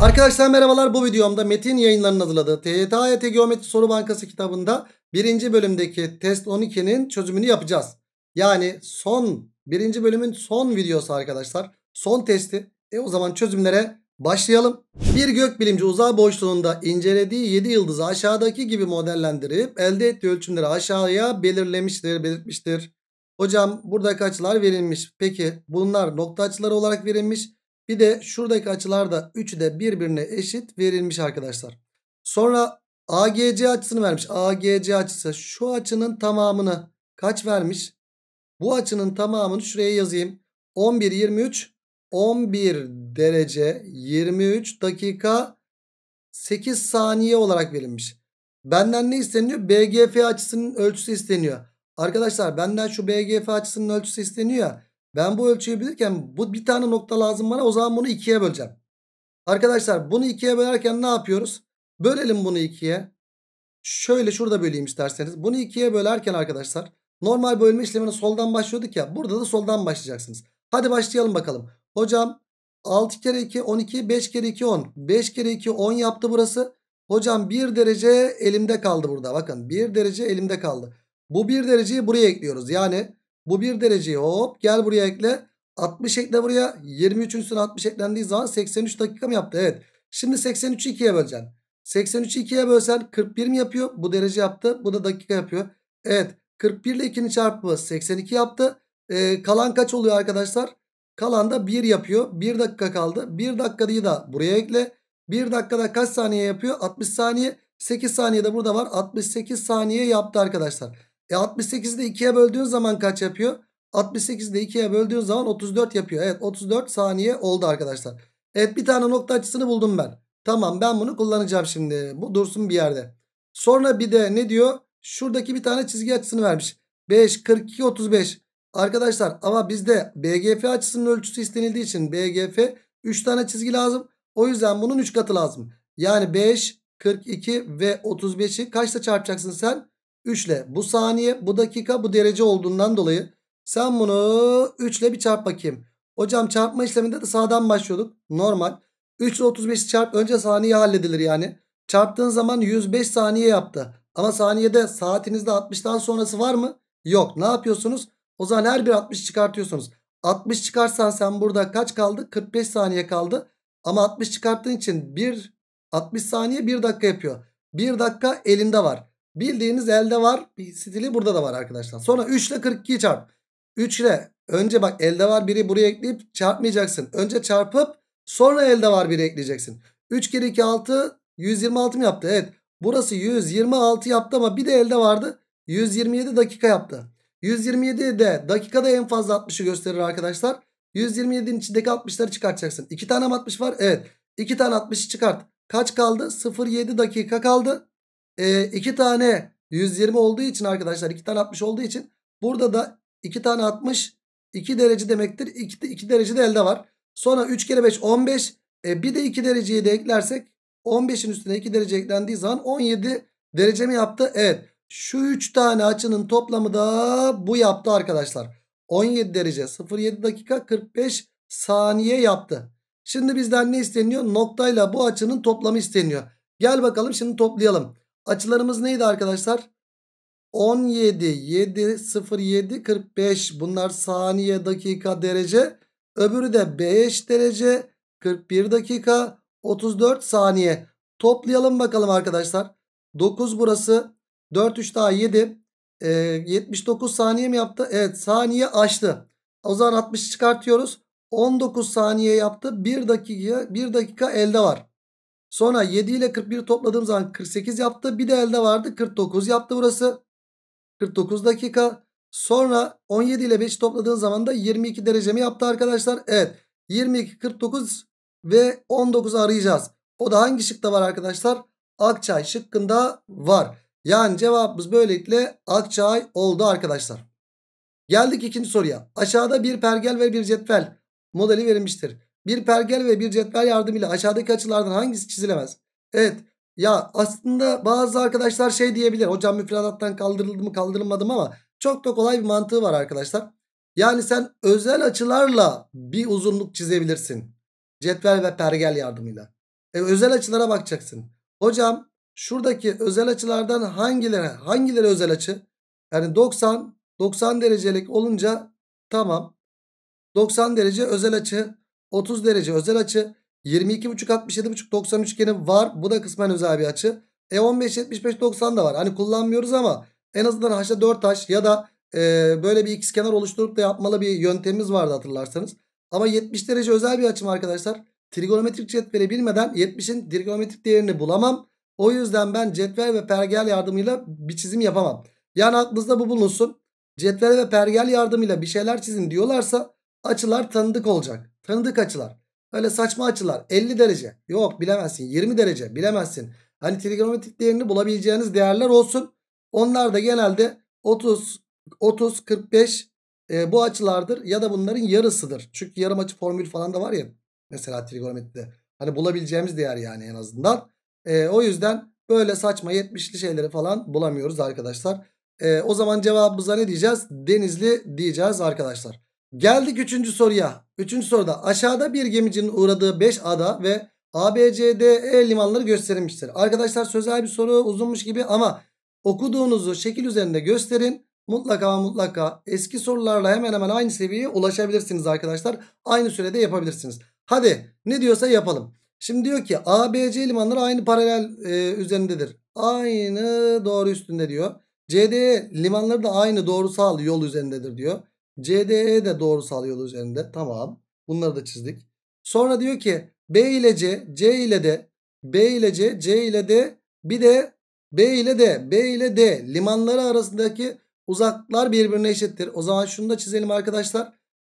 Arkadaşlar merhabalar bu videomda Metin yayınlarının hazırladığı TYT AYT Geometri Soru Bankası kitabında birinci bölümdeki test 12'nin çözümünü yapacağız. Yani son birinci bölümün son videosu arkadaşlar son testi e o zaman çözümlere başlayalım. Bir gökbilimci uzay boşluğunda incelediği 7 yıldızı aşağıdaki gibi modellendirip elde ettiği ölçümleri aşağıya belirlemiştir belirtmiştir. Hocam burada açılar verilmiş peki bunlar nokta açıları olarak verilmiş bir de şuradaki açılar da üçü de birbirine eşit verilmiş arkadaşlar. Sonra AGC açısını vermiş. AGC açısı şu açının tamamını kaç vermiş? Bu açının tamamını şuraya yazayım. 11 23 11 derece 23 dakika 8 saniye olarak verilmiş. Benden ne isteniyor? BGF açısının ölçüsü isteniyor. Arkadaşlar benden şu BGF açısının ölçüsü isteniyor ya. Ben bu ölçüyü bilirken bu bir tane nokta lazım bana. O zaman bunu ikiye böleceğim. Arkadaşlar bunu ikiye bölerken ne yapıyoruz? Bölelim bunu ikiye. Şöyle şurada böleyim isterseniz. Bunu ikiye bölerken arkadaşlar normal bölme işlemini soldan başlıyorduk ya. Burada da soldan başlayacaksınız. Hadi başlayalım bakalım. Hocam 6 kere 2 12 5 kere 2 10. 5 kere 2 10 yaptı burası. Hocam 1 derece elimde kaldı burada. Bakın 1 derece elimde kaldı. Bu 1 dereceyi buraya ekliyoruz. Yani bu 1 dereceyi hop gel buraya ekle. 60 ekle buraya. 23 üstüne 60 eklendiği zaman 83 dakika mı yaptı? Evet. Şimdi 83'ü 2'ye böleceksin. 83'ü 2'ye bölsen 41 mi yapıyor? Bu derece yaptı. Bu da dakika yapıyor. Evet. 41 ile 2'nin çarpımı 82 yaptı. Ee, kalan kaç oluyor arkadaşlar? Kalan da 1 yapıyor. 1 dakika kaldı. 1 dakikayı da buraya ekle. 1 dakikada kaç saniye yapıyor? 60 saniye. 8 saniye de burada var. 68 saniye yaptı arkadaşlar. E 68'i de 2'ye böldüğün zaman kaç yapıyor? 68'i de 2'ye böldüğün zaman 34 yapıyor. Evet 34 saniye oldu arkadaşlar. Evet bir tane nokta açısını buldum ben. Tamam ben bunu kullanacağım şimdi. Bu dursun bir yerde. Sonra bir de ne diyor? Şuradaki bir tane çizgi açısını vermiş. 5, 42, 35. Arkadaşlar ama bizde BGF açısının ölçüsü istenildiği için BGF 3 tane çizgi lazım. O yüzden bunun 3 katı lazım. Yani 5, 42 ve 35'i kaçta çarpacaksın sen? 3 ile bu saniye, bu dakika, bu derece olduğundan dolayı sen bunu 3 ile bir çarp bakayım. Hocam çarpma işleminde de sağdan başlıyorduk. Normal. 3 ile 35'i çarp önce saniye halledilir yani. Çarptığın zaman 105 saniye yaptı. Ama saniyede saatinizde 60'tan sonrası var mı? Yok. Ne yapıyorsunuz? O zaman her bir 60 çıkartıyorsunuz. 60 çıkarsan sen burada kaç kaldı? 45 saniye kaldı. Ama 60 çıkarttığın için 1 60 saniye 1 dakika yapıyor. 1 dakika elinde var. Bildiğiniz elde var. Bir stili burada da var arkadaşlar. Sonra 3 ile 42 çarp. 3 ile önce bak elde var biri buraya ekleyip çarpmayacaksın. Önce çarpıp sonra elde var biri ekleyeceksin. 3 kere 2 6 126 mı yaptı? Evet. Burası 126 yaptı ama bir de elde vardı. 127 dakika yaptı. 127 de dakikada en fazla 60'ı gösterir arkadaşlar. 127'nin içindeki 60'ları çıkartacaksın. 2 tane 60 var? Evet. 2 tane 60'ı çıkart. Kaç kaldı? 0.7 dakika kaldı e, tane 120 olduğu için arkadaşlar iki tane 60 olduğu için burada da iki tane 60 2 derece demektir. 2, 2 derece de elde var. Sonra 3 kere 5 15. E, bir de 2 dereceyi de eklersek 15'in üstüne 2 derece eklendiği zaman 17 derece mi yaptı? Evet. Şu 3 tane açının toplamı da bu yaptı arkadaşlar. 17 derece 07 dakika 45 saniye yaptı. Şimdi bizden ne isteniyor? Noktayla bu açının toplamı isteniyor. Gel bakalım şimdi toplayalım. Açılarımız neydi arkadaşlar? 17, 7, 0, 7, 45. Bunlar saniye, dakika, derece. Öbürü de 5 derece, 41 dakika, 34 saniye. Toplayalım bakalım arkadaşlar. 9 burası. 4, 3 daha 7. E, 79 saniye mi yaptı? Evet saniye aştı. O zaman 60 çıkartıyoruz. 19 saniye yaptı. 1 dakika, 1 dakika elde var. Sonra 7 ile 41 topladığım zaman 48 yaptı. Bir de elde vardı 49 yaptı burası. 49 dakika. Sonra 17 ile 5 topladığın zaman da 22 mi yaptı arkadaşlar. Evet 22, 49 ve 19'u arayacağız. O da hangi şıkta var arkadaşlar? Akçay şıkkında var. Yani cevabımız böylelikle Akçay oldu arkadaşlar. Geldik ikinci soruya. Aşağıda bir pergel ve bir cetvel modeli verilmiştir. Bir pergel ve bir cetvel yardımıyla aşağıdaki açılardan hangisi çizilemez? Evet. Ya aslında bazı arkadaşlar şey diyebilir. Hocam müfredattan kaldırıldı mı kaldırılmadı mı ama çok da kolay bir mantığı var arkadaşlar. Yani sen özel açılarla bir uzunluk çizebilirsin. Cetvel ve pergel yardımıyla. E, özel açılara bakacaksın. Hocam şuradaki özel açılardan hangileri hangileri özel açı? Yani 90 90 derecelik olunca tamam. 90 derece özel açı. 30 derece özel açı. 22,5 67,5 90 üçgeni var. Bu da kısmen özel bir açı. E 15 75 90 da var. Hani kullanmıyoruz ama en azından haşa 4 taş ya da e, böyle bir ikiz kenar oluşturup da yapmalı bir yöntemimiz vardı hatırlarsanız. Ama 70 derece özel bir açım arkadaşlar. Trigonometrik cetveli bilmeden 70'in trigonometrik değerini bulamam. O yüzden ben cetvel ve pergel yardımıyla bir çizim yapamam. Yani aklınızda bu bulunsun. Cetvel ve pergel yardımıyla bir şeyler çizin diyorlarsa açılar tanıdık olacak. Tanıdık açılar. Öyle saçma açılar. 50 derece. Yok bilemezsin. 20 derece bilemezsin. Hani trigonometrik değerini bulabileceğiniz değerler olsun. Onlar da genelde 30, 30, 45 e, bu açılardır ya da bunların yarısıdır. Çünkü yarım açı formül falan da var ya mesela trigonometride. Hani bulabileceğimiz değer yani en azından. E, o yüzden böyle saçma 70'li şeyleri falan bulamıyoruz arkadaşlar. E, o zaman cevabımıza ne diyeceğiz? Denizli diyeceğiz arkadaşlar. Geldik üçüncü soruya. Üçüncü soruda aşağıda bir gemicinin uğradığı 5 ada ve ABCDE limanları gösterilmiştir. Arkadaşlar sözel bir soru uzunmuş gibi ama okuduğunuzu şekil üzerinde gösterin. Mutlaka mutlaka eski sorularla hemen hemen aynı seviyeye ulaşabilirsiniz arkadaşlar. Aynı sürede yapabilirsiniz. Hadi ne diyorsa yapalım. Şimdi diyor ki ABC limanları aynı paralel e, üzerindedir. Aynı doğru üstünde diyor. CD e limanları da aynı doğrusal yol üzerindedir diyor. CDE de doğrusal yol üzerinde. Tamam. Bunları da çizdik. Sonra diyor ki B ile C, C ile de B ile C, C ile de bir de B ile de B ile de limanları arasındaki uzaklar birbirine eşittir. O zaman şunu da çizelim arkadaşlar.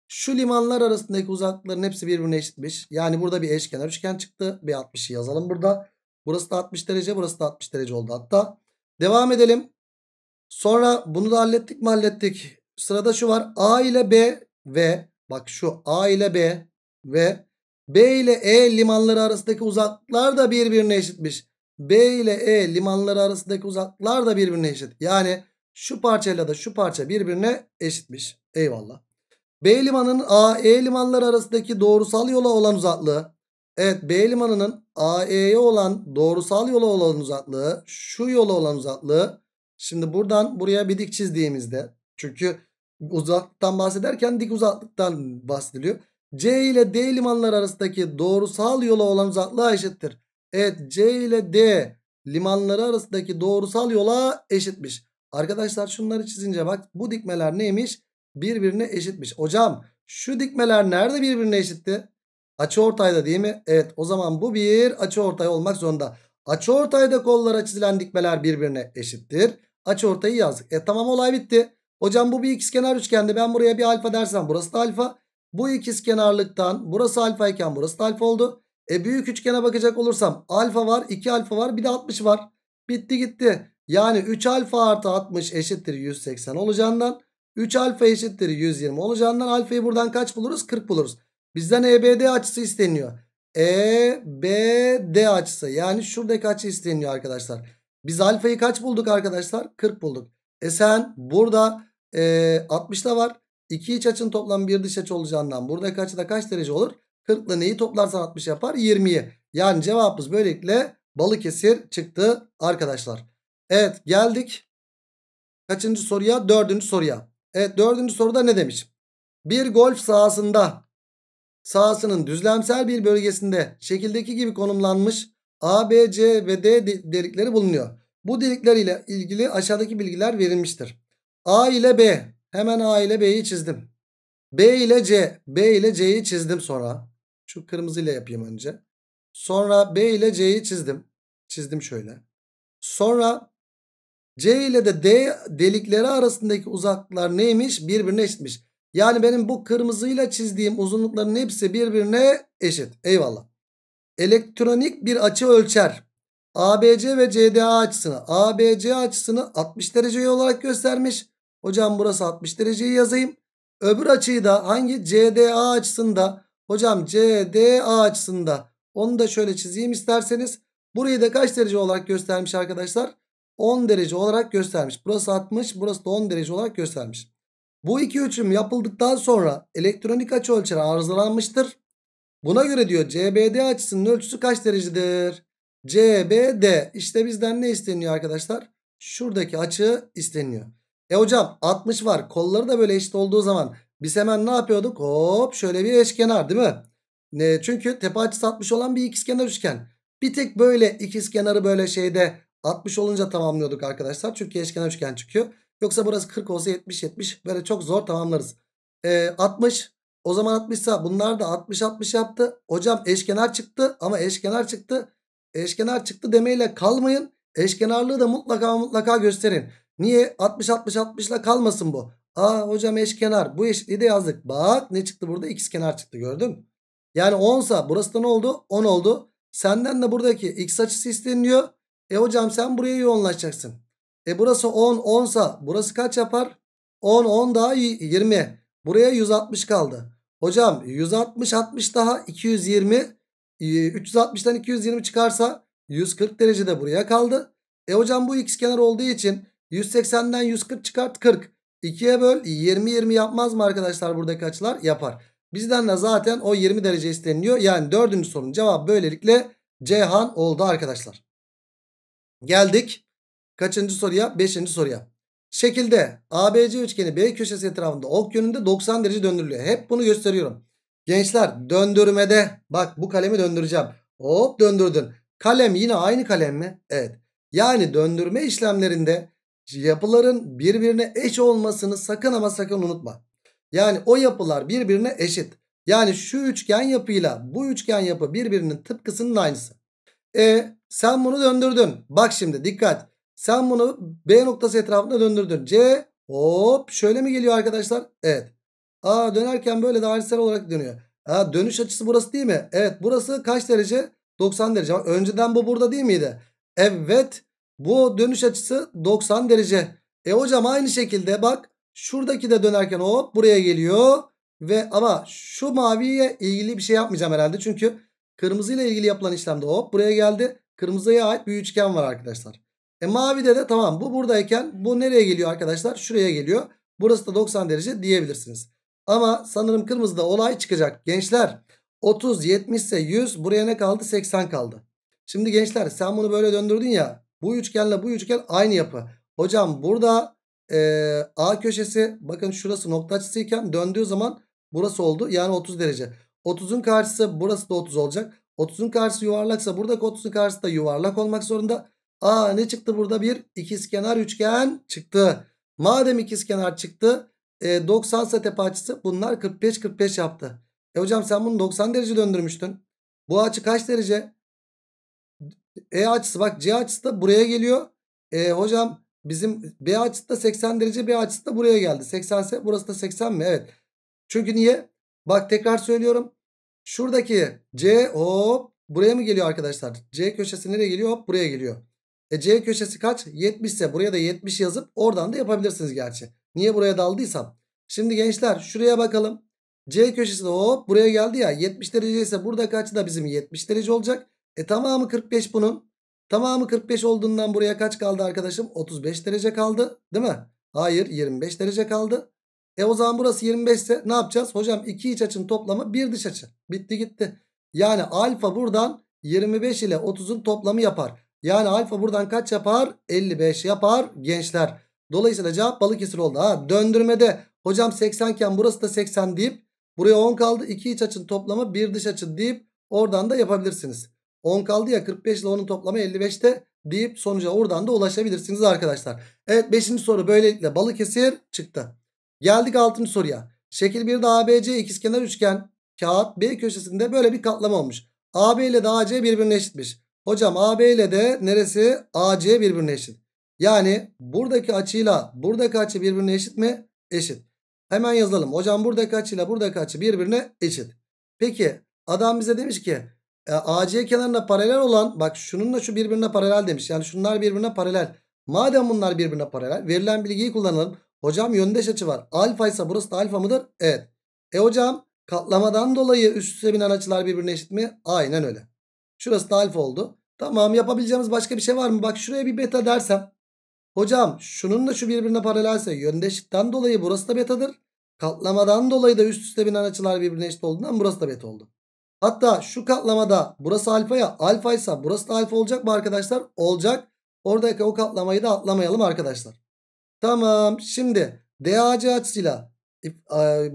Şu limanlar arasındaki uzaklıkların hepsi birbirine eşitmiş. Yani burada bir eşkenar üçgen çıktı. Bir 60'ı yazalım burada. Burası da 60 derece, burası da 60 derece oldu hatta. Devam edelim. Sonra bunu da hallettik mi hallettik. Sırada şu var. A ile B ve bak şu A ile B ve B ile E limanları arasındaki uzaklıklar da birbirine eşitmiş. B ile E limanları arasındaki uzaklıklar da birbirine eşit. Yani şu parçayla da şu parça birbirine eşitmiş. Eyvallah. B limanının A E limanları arasındaki doğrusal yola olan uzaklığı. Evet B limanının A E'ye olan doğrusal yola olan uzaklığı. Şu yola olan uzaklığı. Şimdi buradan buraya bir dik çizdiğimizde çünkü uzaktan bahsederken dik uzaklıktan bahsediliyor. C ile D limanları arasındaki doğrusal yola olan uzaklığa eşittir. Evet C ile D limanları arasındaki doğrusal yola eşitmiş. Arkadaşlar şunları çizince bak bu dikmeler neymiş? Birbirine eşitmiş. Hocam şu dikmeler nerede birbirine eşitti? Açı ortayda değil mi? Evet o zaman bu bir açı ortay olmak zorunda. Açı ortayda kollara çizilen dikmeler birbirine eşittir. Açı ortayı yazdık. E tamam olay bitti. Hocam bu bir ikizkenar üçgende ben buraya bir alfa dersem burası da alfa. Bu ikizkenarlıktan burası alfa iken burası da alfa oldu. E büyük üçgene bakacak olursam alfa var 2 alfa var bir de 60 var. Bitti gitti. Yani 3 alfa artı 60 eşittir 180 olacağından 3 alfa eşittir 120 olacağından alfayı buradan kaç buluruz? 40 buluruz. Bizden EBD açısı isteniyor. EBD açısı yani şuradaki açı isteniyor arkadaşlar. Biz alfayı kaç bulduk arkadaşlar? 40 bulduk. E sen burada 60 da var. İki iç açın toplam bir dış açı olacağından buradaki açıda kaç derece olur? 40 ile neyi toplarsan 60 yapar? 20'yi. Yani cevabımız böylelikle Balıkesir çıktı arkadaşlar. Evet geldik. Kaçıncı soruya? Dördüncü soruya. Evet dördüncü soruda ne demiş? Bir golf sahasında sahasının düzlemsel bir bölgesinde şekildeki gibi konumlanmış A, B, C ve D delikleri bulunuyor. Bu delikler ile ilgili aşağıdaki bilgiler verilmiştir. A ile B. Hemen A ile B'yi çizdim. B ile C. B ile C'yi çizdim sonra. Şu kırmızıyla yapayım önce. Sonra B ile C'yi çizdim. Çizdim şöyle. Sonra C ile de D delikleri arasındaki uzaklıklar neymiş? Birbirine eşitmiş. Yani benim bu kırmızıyla çizdiğim uzunlukların hepsi birbirine eşit. Eyvallah. Elektronik bir açı ölçer. ABC ve CDA açısını ABC açısını 60 derece olarak göstermiş. Hocam burası 60 dereceyi yazayım. Öbür açıyı da hangi? CDA açısında. Hocam CDA açısında. Onu da şöyle çizeyim isterseniz. Burayı da kaç derece olarak göstermiş arkadaşlar? 10 derece olarak göstermiş. Burası 60, burası da 10 derece olarak göstermiş. Bu iki ölçüm yapıldıktan sonra elektronik açı ölçeri arızalanmıştır. Buna göre diyor CBD açısının ölçüsü kaç derecedir? CBD. İşte bizden ne isteniyor arkadaşlar? Şuradaki açı isteniyor. E hocam 60 var. Kolları da böyle eşit olduğu zaman biz hemen ne yapıyorduk? Hop şöyle bir eşkenar değil mi? Ne? çünkü tepe açısı 60 olan bir ikizkenar üçgen. Bir tek böyle ikizkenarı böyle şeyde 60 olunca tamamlıyorduk arkadaşlar. Çünkü eşkenar üçgen çıkıyor. Yoksa burası 40 olsa 70 70 böyle çok zor tamamlarız. E, 60 o zaman 60 ise bunlar da 60 60 yaptı. Hocam eşkenar çıktı ama eşkenar çıktı. Eşkenar çıktı demeyle kalmayın. Eşkenarlığı da mutlaka mutlaka gösterin. Niye? 60 60 60 ile kalmasın bu. Aa hocam eşkenar. Bu eşitliği de yazdık. Bak ne çıktı burada? X kenar çıktı gördün mü? Yani 10 sa burası da ne oldu? 10 oldu. Senden de buradaki x açısı isteniyor. E hocam sen buraya yoğunlaşacaksın. E burası 10 10 sa burası kaç yapar? 10 10 daha 20. Buraya 160 kaldı. Hocam 160 60 daha 220. 360'dan 220 çıkarsa 140 derecede buraya kaldı. E hocam bu x kenar olduğu için 180'den 140 çıkart 40. 2'ye böl 20 20 yapmaz mı arkadaşlar buradaki açılar? Yapar. Bizden de zaten o 20 derece isteniliyor. Yani dördüncü sorunun cevabı böylelikle Ceyhan oldu arkadaşlar. Geldik. Kaçıncı soruya? Beşinci soruya. Şekilde ABC üçgeni B köşesi etrafında ok yönünde 90 derece döndürülüyor. Hep bunu gösteriyorum. Gençler döndürmede bak bu kalemi döndüreceğim. Hop döndürdün. Kalem yine aynı kalem mi? Evet. Yani döndürme işlemlerinde yapıların birbirine eş olmasını sakın ama sakın unutma. Yani o yapılar birbirine eşit. Yani şu üçgen yapıyla bu üçgen yapı birbirinin tıpkısının aynısı. E sen bunu döndürdün. Bak şimdi dikkat. Sen bunu B noktası etrafında döndürdün. C hop şöyle mi geliyor arkadaşlar? Evet. A dönerken böyle dairesel olarak dönüyor. Ha, dönüş açısı burası değil mi? Evet burası kaç derece? 90 derece. Önceden bu burada değil miydi? Evet bu dönüş açısı 90 derece. E hocam aynı şekilde bak şuradaki de dönerken hop buraya geliyor. Ve ama şu maviye ilgili bir şey yapmayacağım herhalde. Çünkü kırmızıyla ilgili yapılan işlemde hop buraya geldi. Kırmızıya ait bir üçgen var arkadaşlar. E mavide de tamam bu buradayken bu nereye geliyor arkadaşlar? Şuraya geliyor. Burası da 90 derece diyebilirsiniz. Ama sanırım kırmızıda olay çıkacak. Gençler 30, 70 ise 100 buraya ne kaldı? 80 kaldı. Şimdi gençler sen bunu böyle döndürdün ya. Bu üçgenle bu üçgen aynı yapı. Hocam burada e, A köşesi bakın şurası nokta açısıyken döndüğü zaman burası oldu. Yani 30 derece. 30'un karşısı burası da 30 olacak. 30'un karşısı yuvarlaksa buradaki 30'un karşısı da yuvarlak olmak zorunda. Aa ne çıktı burada bir ikizkenar üçgen çıktı. Madem ikizkenar çıktı e, 90 ise açısı bunlar 45-45 yaptı. E hocam sen bunu 90 derece döndürmüştün. Bu açı kaç derece? E açısı bak C açısı da buraya geliyor. E, hocam bizim B açısı da 80 derece B açısı da buraya geldi. 80 ise burası da 80 mi? Evet. Çünkü niye? Bak tekrar söylüyorum. Şuradaki C hop buraya mı geliyor arkadaşlar? C köşesi nereye geliyor? Hop buraya geliyor. E C köşesi kaç? 70 ise buraya da 70 yazıp oradan da yapabilirsiniz gerçi. Niye buraya daldıysam. Şimdi gençler şuraya bakalım. C köşesi de hop buraya geldi ya 70 derece ise burada kaçı da bizim 70 derece olacak. E tamamı 45 bunun. Tamamı 45 olduğundan buraya kaç kaldı arkadaşım? 35 derece kaldı değil mi? Hayır 25 derece kaldı. E o zaman burası 25 ise ne yapacağız? Hocam iki iç açın toplamı bir dış açı. Bitti gitti. Yani alfa buradan 25 ile 30'un toplamı yapar. Yani alfa buradan kaç yapar? 55 yapar gençler. Dolayısıyla cevap Balıkesir oldu. Ha, döndürmede hocam 80 iken burası da 80 deyip buraya 10 kaldı. 2 iç açın toplamı 1 dış açı deyip oradan da yapabilirsiniz. 10 kaldı ya 45 ile 10'un toplamı 55'te deyip sonuca oradan da ulaşabilirsiniz arkadaşlar. Evet 5. soru böylelikle Balıkesir çıktı. Geldik 6. soruya. Şekil 1'de ABC ikizkenar üçgen kağıt B köşesinde böyle bir katlama olmuş. AB ile de AC birbirine eşitmiş. Hocam AB ile de neresi AC birbirine eşit. Yani buradaki açıyla buradaki açı birbirine eşit mi? Eşit. Hemen yazalım. Hocam buradaki açıyla buradaki açı birbirine eşit. Peki adam bize demiş ki e, AC kenarına paralel olan bak şununla şu birbirine paralel demiş. Yani şunlar birbirine paralel. Madem bunlar birbirine paralel verilen bilgiyi kullanalım. Hocam yöndeş açı var. Alfa ise burası da alfa mıdır? Evet. E hocam katlamadan dolayı üst üste binen açılar birbirine eşit mi? Aynen öyle. Şurası da alfa oldu. Tamam yapabileceğimiz başka bir şey var mı? Bak şuraya bir beta dersem. Hocam şununla şu birbirine paralelse yöndeşlikten dolayı burası da betadır. Katlamadan dolayı da üst üste binen açılar birbirine eşit olduğundan burası da beta oldu. Hatta şu katlamada burası alfaya alfa ise burası da alfa olacak mı arkadaşlar? Olacak. Oradaki o katlamayı da atlamayalım arkadaşlar. Tamam şimdi DAC açısıyla e,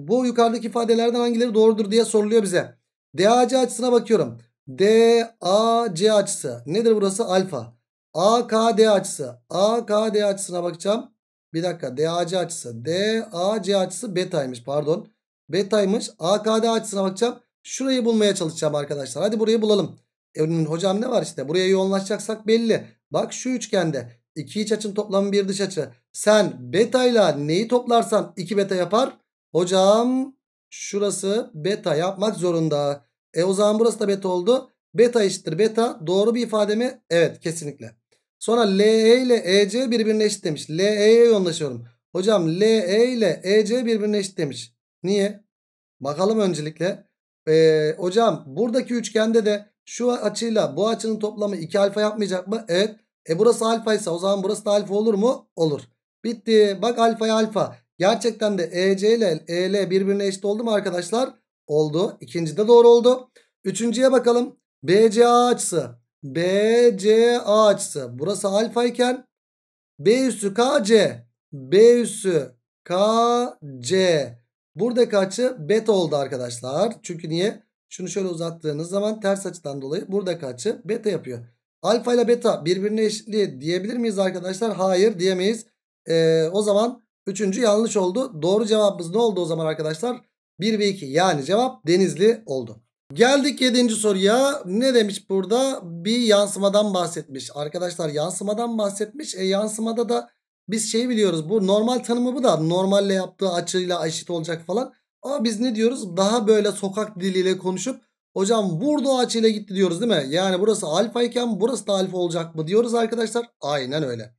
bu yukarıdaki ifadelerden hangileri doğrudur diye soruluyor bize. DAC açısına bakıyorum. DAC açısı nedir burası? Alfa. AKD açısı. AKD açısına bakacağım. Bir dakika DAC açısı. DAC açısı betaymış pardon. Betaymış. AKD açısına bakacağım. Şurayı bulmaya çalışacağım arkadaşlar. Hadi burayı bulalım. E, hocam ne var işte? Buraya yoğunlaşacaksak belli. Bak şu üçgende. iki iç açın toplamı bir dış açı. Sen beta ile neyi toplarsan 2 beta yapar. Hocam şurası beta yapmak zorunda. E o zaman burası da beta oldu. Beta eşittir beta. Doğru bir ifade mi? Evet kesinlikle. Sonra LE ile EC birbirine eşit demiş. LE'ye e, yoğunlaşıyorum. Hocam LE ile EC birbirine eşit demiş. Niye? Bakalım öncelikle. Ee, hocam buradaki üçgende de şu açıyla bu açının toplamı 2 alfa yapmayacak mı? Evet. E burası alfa ise o zaman burası da alfa olur mu? Olur. Bitti. Bak alfaya alfa. Gerçekten de EC ile EL birbirine eşit oldu mu arkadaşlar? Oldu. İkinci de doğru oldu. Üçüncüye bakalım. BCA açısı. BCA açısı. Burası alfa iken B üssü KC. B üssü KC. Buradaki açı beta oldu arkadaşlar. Çünkü niye? Şunu şöyle uzattığınız zaman ters açıdan dolayı buradaki açı beta yapıyor. Alfa ile beta birbirine eşitli diyebilir miyiz arkadaşlar? Hayır diyemeyiz. Ee, o zaman üçüncü yanlış oldu. Doğru cevabımız ne oldu o zaman arkadaşlar? 1 ve 2 yani cevap denizli oldu. Geldik yedinci soruya. Ne demiş burada? Bir yansımadan bahsetmiş. Arkadaşlar yansımadan bahsetmiş. E yansımada da biz şey biliyoruz bu normal tanımı bu da normalle yaptığı açıyla eşit olacak falan. Ama biz ne diyoruz? Daha böyle sokak diliyle konuşup hocam vurdu açıyla gitti diyoruz değil mi? Yani burası alfa iken burası da alfa olacak mı diyoruz arkadaşlar. Aynen öyle.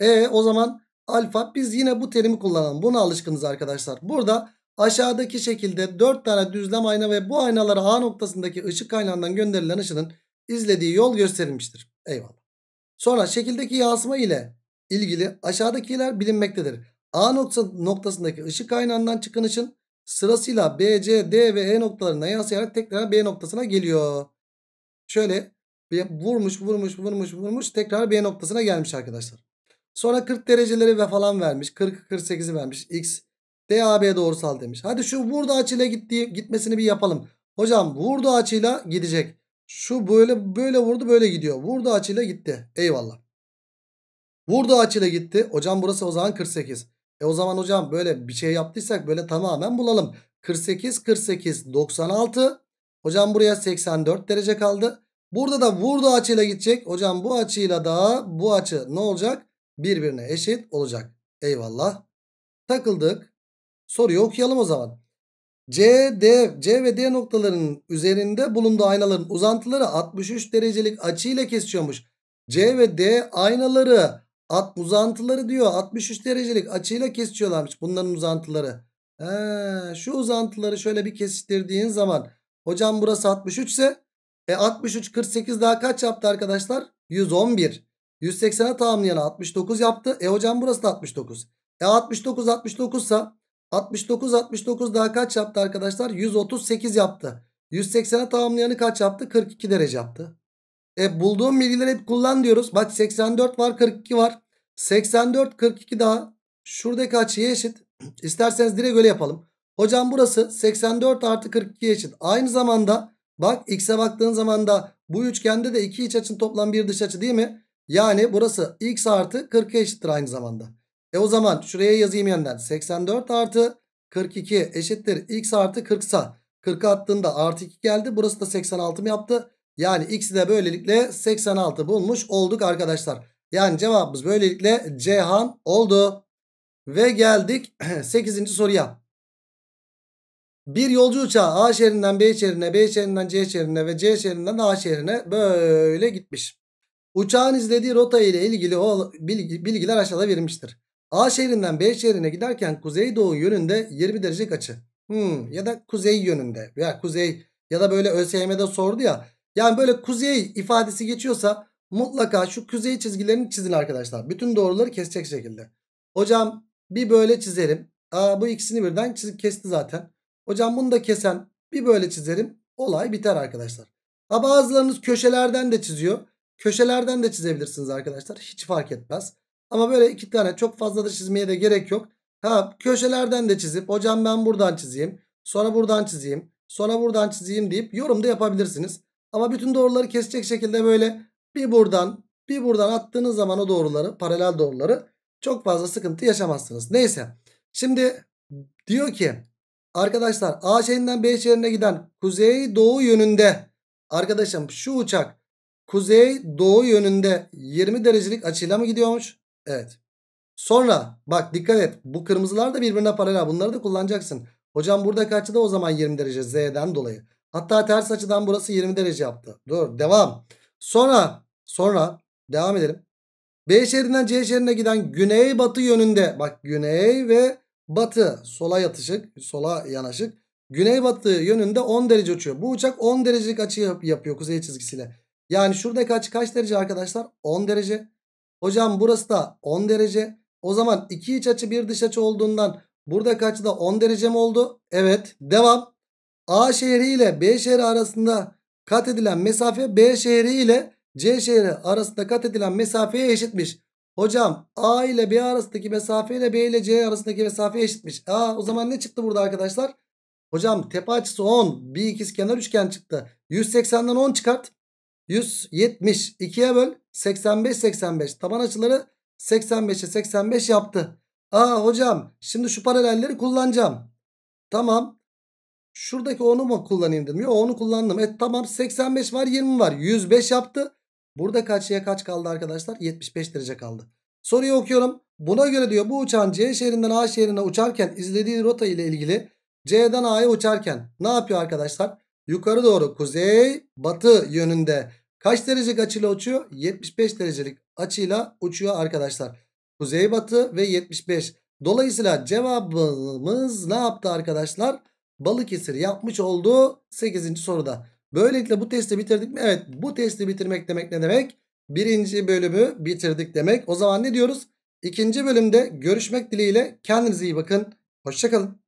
E o zaman alfa biz yine bu terimi kullanalım. Buna alışkınız arkadaşlar. Burada aşağıdaki şekilde 4 tane düzlem ayna ve bu aynalara A noktasındaki ışık kaynağından gönderilen ışının izlediği yol gösterilmiştir. Eyvallah. Sonra şekildeki yansıma ile ilgili aşağıdakiler bilinmektedir. A noktasındaki ışık kaynağından çıkan ışın sırasıyla B, C, D ve E noktalarına yansıyarak tekrar B noktasına geliyor. Şöyle vurmuş vurmuş vurmuş vurmuş tekrar B noktasına gelmiş arkadaşlar. Sonra 40 dereceleri ve falan vermiş. 40 48'i vermiş. X DAB doğrusal demiş. Hadi şu vurdu açıyla gittiği, gitmesini bir yapalım. Hocam vurdu açıyla gidecek. Şu böyle böyle vurdu böyle gidiyor. Vurdu açıyla gitti. Eyvallah. Vurdu açıyla gitti. Hocam burası o zaman 48. E o zaman hocam böyle bir şey yaptıysak böyle tamamen bulalım. 48, 48, 96. Hocam buraya 84 derece kaldı. Burada da vurdu açıyla gidecek. Hocam bu açıyla da bu açı ne olacak? Birbirine eşit olacak. Eyvallah. Takıldık. Soruyu okuyalım o zaman. C, D, C ve D noktalarının üzerinde bulunduğu aynaların uzantıları 63 derecelik açıyla kesişiyormuş. C ve D aynaları At uzantıları diyor. 63 derecelik açıyla kesişiyorlarmış bunların uzantıları. He, şu uzantıları şöyle bir kesiştirdiğin zaman. Hocam burası 63 ise e 63 48 daha kaç yaptı arkadaşlar? 111. 180'e tamamlayan 69 yaptı. E hocam burası da 69. E 69 69 sa 69 69 daha kaç yaptı arkadaşlar? 138 yaptı. 180'e tamamlayanı kaç yaptı? 42 derece yaptı. E bulduğum bilgileri hep kullan diyoruz. Bak 84 var 42 var. 84 42 daha. Şuradaki açıya eşit. İsterseniz direkt öyle yapalım. Hocam burası 84 artı 42 eşit. Aynı zamanda bak x'e baktığın zaman da bu üçgende de iki iç açın toplam bir dış açı değil mi? Yani burası x artı 40 eşittir aynı zamanda. E o zaman şuraya yazayım yeniden. 84 artı 42 eşittir x artı 40 sa 40 attığında artı 2 geldi. Burası da 86 mı yaptı? Yani x'i de böylelikle 86 bulmuş olduk arkadaşlar. Yani cevabımız böylelikle Cihan oldu. Ve geldik 8. soruya. Bir yolcu uçağı A şehrinden B şehrine, B şehrinden C şehrine ve C şehrinden A şehrine böyle gitmiş. Uçağın izlediği rota ile ilgili o bilgiler aşağıda verilmiştir. A şehrinden B şehrine giderken kuzeydoğu yönünde 20 derece açı. Hmm, ya da kuzey yönünde veya kuzey ya da böyle ÖSYM'de sordu ya yani böyle kuzey ifadesi geçiyorsa mutlaka şu kuzey çizgilerini çizin arkadaşlar. Bütün doğruları kesecek şekilde. Hocam bir böyle çizerim. Aa, bu ikisini birden çizip kesti zaten. Hocam bunu da kesen bir böyle çizerim. Olay biter arkadaşlar. Ha bazılarınız köşelerden de çiziyor. Köşelerden de çizebilirsiniz arkadaşlar. Hiç fark etmez. Ama böyle iki tane çok fazla da çizmeye de gerek yok. Ha köşelerden de çizip hocam ben buradan çizeyim. Sonra buradan çizeyim. Sonra buradan çizeyim deyip yorum da yapabilirsiniz. Ama bütün doğruları kesecek şekilde böyle bir buradan bir buradan attığınız zaman o doğruları paralel doğruları çok fazla sıkıntı yaşamazsınız. Neyse şimdi diyor ki arkadaşlar A şehrinden B şehrine giden kuzey doğu yönünde arkadaşım şu uçak kuzey doğu yönünde 20 derecelik açıyla mı gidiyormuş? Evet. Sonra bak dikkat et bu kırmızılar da birbirine paralel bunları da kullanacaksın. Hocam burada kaçtı da o zaman 20 derece Z'den dolayı. Hatta ters açıdan burası 20 derece yaptı. Dur devam. Sonra sonra devam edelim. B şehrinden C şehrine giden güney batı yönünde. Bak güney ve batı sola yatışık sola yanaşık. Güney batı yönünde 10 derece uçuyor. Bu uçak 10 derecelik açı yapıyor kuzey çizgisiyle. Yani şuradaki açı kaç derece arkadaşlar? 10 derece. Hocam burası da 10 derece. O zaman iki iç açı bir dış açı olduğundan burada kaçı da 10 derece mi oldu? Evet. Devam. A şehri ile B şehri arasında kat edilen mesafe B şehri ile C şehri arasında kat edilen mesafeye eşitmiş. Hocam A ile B arasındaki mesafe ile B ile C arasındaki mesafe eşitmiş. Aa, o zaman ne çıktı burada arkadaşlar? Hocam tepe açısı 10. Bir ikizkenar üçgen çıktı. 180'den 10 çıkart. 170. 2'ye böl. 85 85. Taban açıları 85'e 85 yaptı. Aa hocam şimdi şu paralelleri kullanacağım. Tamam. Şuradaki onu mu kullanayım dedim. Yok onu kullandım. E tamam 85 var 20 var. 105 yaptı. Burada kaçıya kaç kaldı arkadaşlar? 75 derece kaldı. Soruyu okuyorum. Buna göre diyor bu uçağın C şehrinden A şehrine uçarken izlediği rota ile ilgili C'den A'ya uçarken ne yapıyor arkadaşlar? Yukarı doğru kuzey batı yönünde kaç derecelik açıyla uçuyor? 75 derecelik açıyla uçuyor arkadaşlar. Kuzey batı ve 75. Dolayısıyla cevabımız ne yaptı arkadaşlar? Balıkesir yapmış oldu 8. soruda. Böylelikle bu testi bitirdik mi? Evet bu testi bitirmek demek ne demek? Birinci bölümü bitirdik demek. O zaman ne diyoruz? İkinci bölümde görüşmek dileğiyle kendinize iyi bakın. Hoşçakalın.